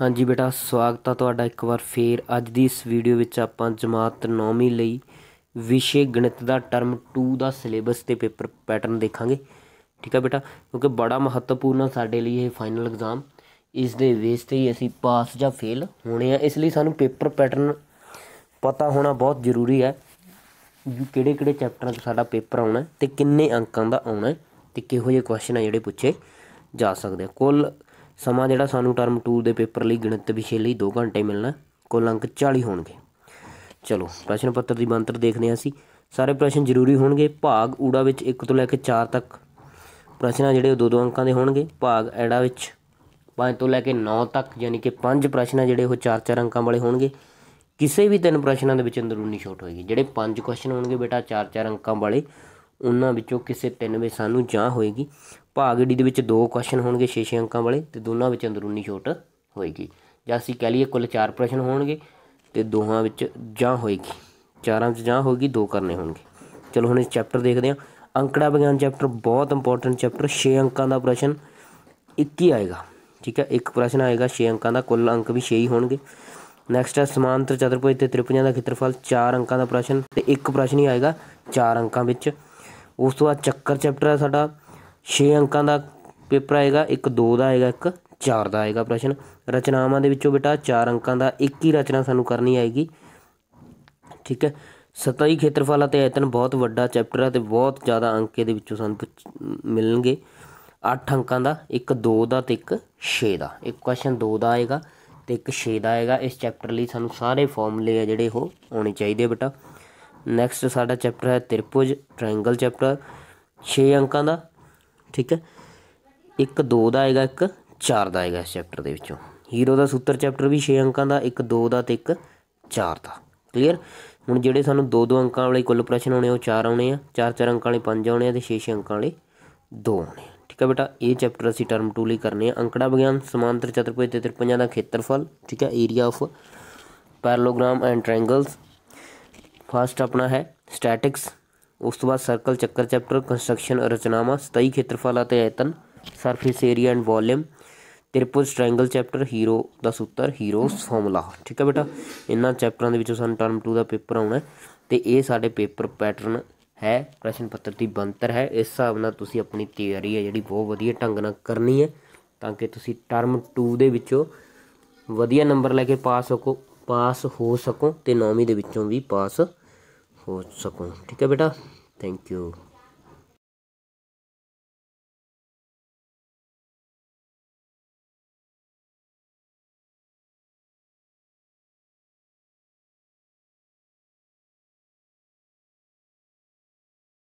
ਹਾਂਜੀ ਬੇਟਾ ਸਵਾਗਤ ਆ ਤੁਹਾਡਾ ਇੱਕ ਵਾਰ ਫੇਰ ਅੱਜ ਦੀ ਇਸ ਵੀਡੀਓ ਵਿੱਚ ਆਪਾਂ ਜਮਾਤ 9ਵੀਂ ਲਈ ਵਿਸ਼ੇ ਗਣਿਤ ਦਾ ਟਰਮ 2 ਦਾ ਸਿਲੇਬਸ ਤੇ ਪੇਪਰ ਪੈਟਰਨ ਦੇਖਾਂਗੇ ਠੀਕ ਆ ਬੇਟਾ ਕਿਉਂਕਿ ਬੜਾ ਮਹੱਤਵਪੂਰਨ ਸਾਡੇ ਲਈ ਇਹ ਫਾਈਨਲ ਐਗਜ਼ਾਮ ਇਸ ਦੇ ਵੇਸ ਤੇ ਹੀ ਅਸੀਂ ਪਾਸ ਜਾਂ ਫੇਲ ਹੋਣੇ ਆ ਇਸ ਲਈ ਸਾਨੂੰ ਪੇਪਰ ਪੈਟਰਨ ਪਤਾ ਹੋਣਾ ਬਹੁਤ ਜ਼ਰੂਰੀ ਹੈ ਕਿਹੜੇ ਕਿਹੜੇ ਚੈਪਟਰਾਂ ਦਾ ਸਾਡਾ ਪੇਪਰ ਆਉਣਾ ਤੇ ਕਿੰਨੇ ਅੰਕਾਂ ਦਾ ਆਉਣਾ ਤੇ ਕਿਹੋ ਜਿਹੇ ਕੁਐਸਚਨ ਆ ਜਿਹੜੇ ਪੁੱਛੇ ਜਾ ਸਕਦੇ ਆ ਕੁੱਲ ਸਮਾਂ ਜਿਹੜਾ ਸਾਨੂੰ ਟਰਮ 2 ਦੇ ਪੇਪਰ ਲਈ ਗਣਿਤ ਵਿਸ਼ੇ ਲਈ 2 ਘੰਟੇ ਮਿਲਣਾ ਕੁੱਲ ਅੰਕ 40 ਹੋਣਗੇ ਚਲੋ ਪ੍ਰਸ਼ਨ ਪੱਤਰ ਦੀ ਮੰਤਰ ਦੇਖਦੇ ਹਾਂ ਅਸੀਂ ਸਾਰੇ ਪ੍ਰਸ਼ਨ ਜ਼ਰੂਰੀ ਹੋਣਗੇ ਭਾਗ ਊੜਾ ਵਿੱਚ 1 ਤੋਂ ਲੈ ਕੇ 4 ਤੱਕ ਪ੍ਰਸ਼ਨ ਜਿਹੜੇ ਉਹ ਦੋ ਦੋ ਅੰਕਾਂ ਦੇ ਹੋਣਗੇ ਭਾਗ ਐੜਾ ਵਿੱਚ 5 ਤੋਂ ਲੈ ਕੇ 9 ਤੱਕ ਯਾਨੀ ਕਿ 5 ਪ੍ਰਸ਼ਨ ਜਿਹੜੇ ਉਹ 4-4 ਅੰਕਾਂ ਵਾਲੇ ਹੋਣਗੇ ਕਿਸੇ ਵੀ ਤਿੰਨ ਪ੍ਰਸ਼ਨਾਂ ਦੇ ਵਿੱਚ ਅੰਦਰੂਨੀ ਛੋਟ ਹੋਏਗੀ ਜਿਹੜੇ 5 ਕੁਐਸਚਨ ਹੋਣਗੇ ਬੇਟਾ 4-4 ਅੰਕਾਂ ਵਾਲੇ ਉਹਨਾਂ ਵਿੱਚੋਂ ਕਿਸੇ ਤਿੰਨ ਵਿੱਚ ਸਾਨੂੰ ਜਾਂ ਹੋਏਗੀ ਭਾਗ ਡੀ ਦੇ ਵਿੱਚ ਦੋ ਕੁਐਸਚਨ ਹੋਣਗੇ 6-6 ਅੰਕਾਂ ਵਾਲੇ ਤੇ ਦੋਨਾਂ ਵਿੱਚ ਅੰਦਰੂਨੀ ਛੋਟ ਹੋਏਗੀ ਜਾਂ ਅਸੀਂ ਕਹਿ ਲਈਏ ਕੁੱਲ 4 ਪ੍ਰਸ਼ਨ ਹੋਣਗੇ ਤੇ ਦੋਹਾਂ ਵਿੱਚ ਜਾਂ ਹੋਏਗੀ ਚਾਰਾਂ ਵਿੱਚ ਜਾਂ ਹੋਏਗੀ ਦੋ ਕਰਨੇ ਹੋਣਗੇ ਚਲੋ ਹੁਣ ਇਸ ਚੈਪਟਰ ਦੇਖਦੇ ਹਾਂ ਅੰਕੜਾ ਵਿਗਿਆਨ ਚੈਪਟਰ ਬਹੁਤ ਇੰਪੋਰਟੈਂਟ ਚੈਪਟਰ 6 ਅੰਕਾਂ ਦਾ ਪ੍ਰਸ਼ਨ 21 ਆਏਗਾ ਠੀਕ ਹੈ ਇੱਕ ਪ੍ਰਸ਼ਨ ਆਏਗਾ 6 ਅੰਕਾਂ ਦਾ ਕੁੱਲ ਅੰਕ ਵੀ 6 ਹੀ ਹੋਣਗੇ ਨੈਕਸਟ ਹੈ ਸਮਾਂਤਰ ਚਤੁਰਭੁਜ ਤੇ ਤ੍ਰਿਪੁਜਾਂ ਦਾ ਖੇਤਰਫਲ 4 ਅੰਕਾਂ ਦਾ ਪ੍ਰਸ਼ਨ ਤੇ ਇੱਕ ਪ੍ਰਸ਼ਨ ਹੀ ਆਏਗਾ 4 ਅੰਕਾਂ ਵਿੱਚ ਉਸ ਤੋਂ ਬਾਅਦ ਚੱਕਰ ਚੈਪਟਰ ਹੈ ਸਾਡਾ 6 ਅੰਕਾਂ ਦਾ ਪੇਪਰ ਆਏਗਾ ਇੱਕ 2 ਦਾ ਆਏਗਾ ਇੱਕ 4 ਦਾ ਆਏਗਾ ਪ੍ਰਸ਼ਨ ਰਚਨਾਵਾਂ ਦੇ ਵਿੱਚੋਂ ਬੇਟਾ 4 ਅੰਕਾਂ ਦਾ ਇੱਕ ਹੀ ਰਚਨਾ ਸਾਨੂੰ ਕਰਨੀ ਆਏਗੀ ਠੀਕ ਹੈ ਸਤਾਈ ਖੇਤਰਫਲ ਅਤੇ ਆਇਤਨ ਬਹੁਤ ਵੱਡਾ ਚੈਪਟਰ ਹੈ ਤੇ ਬਹੁਤ ਜ਼ਿਆਦਾ ਅੰਕ ਇਹਦੇ ਵਿੱਚੋਂ ਸਾਨੂੰ ਮਿਲਣਗੇ 8 ਅੰਕਾਂ ਦਾ ਇੱਕ 2 ਦਾ ਤੇ ਇੱਕ 6 ਦਾ ਇੱਕ ਕੁਐਸਚਨ 2 ਦਾ ਆਏਗਾ ਤੇ ਇੱਕ 6 ਦਾ ਆਏਗਾ ਇਸ ਚੈਪਟਰ ਲਈ ਸਾਨੂੰ ਸਾਰੇ ਫਾਰਮੂਲੇ ਆ ਜਿਹੜੇ ਉਹ ਆਉਣੇ ਚਾਹੀਦੇ ਬੇਟਾ ਨੈਕਸਟ ਸਾਡਾ ਚੈਪਟਰ ਹੈ ਤ੍ਰਿਭੁਜ ਟ੍ਰਾਇੰਗਲ ਚੈਪਟਰ 6 ਅੰਕਾਂ ਦਾ ਠੀਕ ਹੈ ਇੱਕ 2 ਦਾ ਆਏਗਾ ਇੱਕ 4 ਦਾ ਆਏਗਾ ਇਸ ਚੈਪਟਰ ਦੇ ਵਿੱਚੋਂ ਹੀਰੋ ਦਾ ਸੂਤਰ ਚੈਪਟਰ ਵੀ 6 ਅੰਕਾਂ ਦਾ ਇੱਕ 2 ਦਾ ਤੇ ਇੱਕ 4 ਦਾ ਕਲੀਅਰ ਹੁਣ ਜਿਹੜੇ ਸਾਨੂੰ 2-2 ਅੰਕਾਂ ਵਾਲੇ ਕੁੱਲ ਪ੍ਰਸ਼ਨ ਆਉਣੇ ਉਹ 4 ਆਉਣੇ ਆ 4-4 ਅੰਕਾਂ ਵਾਲੇ 5 ਆਉਣੇ ਆ ਤੇ 6-6 ਅੰਕਾਂ ਵਾਲੇ 2 ਆਉਣੇ ਆ ਠੀਕ ਹੈ ਬੇਟਾ ਇਹ ਚੈਪਟਰ ਅਸੀਂ ਟਰਮ 2 ਲਈ ਕਰਨੇ ਆ ਅੰਕੜਾ ਵਿਗਿਆਨ ਸਮਾਂਤਰ ਚਤੁਰਭੁਜ ਤੇ ਤਿਰਭੁਜਾਂ ਦਾ ਖੇਤਰਫਲ ਠੀਕ ਹੈ area of parallelogram and triangles first ਆਪਣਾ ਹੈ ਸਟੈਟਿਕਸ ਉਸ ਤੋਂ ਬਾਅਦ ਸਰਕਲ ਚੱਕਰ ਚੈਪਟਰ ਕੰਸਟਰਕਸ਼ਨ ਰਚਨਾਵਾਂ ਸਤਾਈ ਖੇਤਰਫਲ ਅਤੇ ਆਇਤਨ ਸਰਫੇਸ ਏਰੀਆ ਐਂਡ ਵੋਲਿਊਮ ਤ੍ਰਿਪੁਜ ਟ੍ਰਾਇੰਗਲ ਚੈਪਟਰ ਹੀਰੋ ਦਾ ਸੂਤਰ ਹੀਰੋਸ ਫਾਰਮੂਲਾ ਠੀਕ ਹੈ ਬੇਟਾ ਇਹਨਾਂ ਚੈਪਟਰਾਂ ਦੇ ਵਿੱਚੋਂ ਸਾਨੂੰ ਟਰਮ 2 ਦਾ ਪੇਪਰ ਆਉਣਾ ਤੇ ਇਹ ਸਾਡੇ ਪੇਪਰ ਪੈਟਰਨ ਹੈ ਪ੍ਰਸ਼ਨ ਪੱਤਰ ਦੀ ਬਣਤਰ ਹੈ ਇਸ ਹਿਸਾਬ ਨਾਲ ਤੁਸੀਂ ਆਪਣੀ ਤਿਆਰੀ ਹੈ ਜਿਹੜੀ ਬਹੁਤ ਵਧੀਆ ਢੰਗ ਨਾਲ ਕਰਨੀ ਹੈ ਤਾਂ ਕਿ ਤੁਸੀਂ ਟਰਮ 2 ਦੇ ਵਿੱਚੋਂ ਵਧੀਆ ਨੰਬਰ ਲੈ ਕੇ ਪਾਸ ਹੋ ਪਾਸ ਹੋ ਸਕੋ ਤੇ 9ਵੀਂ ਦੇ ਵਿੱਚੋਂ ਵੀ ਪਾਸ ਪਹੁੰਚ ਸਕੂੰ ਠੀਕ ਹੈ ਬੇਟਾ ਥੈਂਕ ਯੂ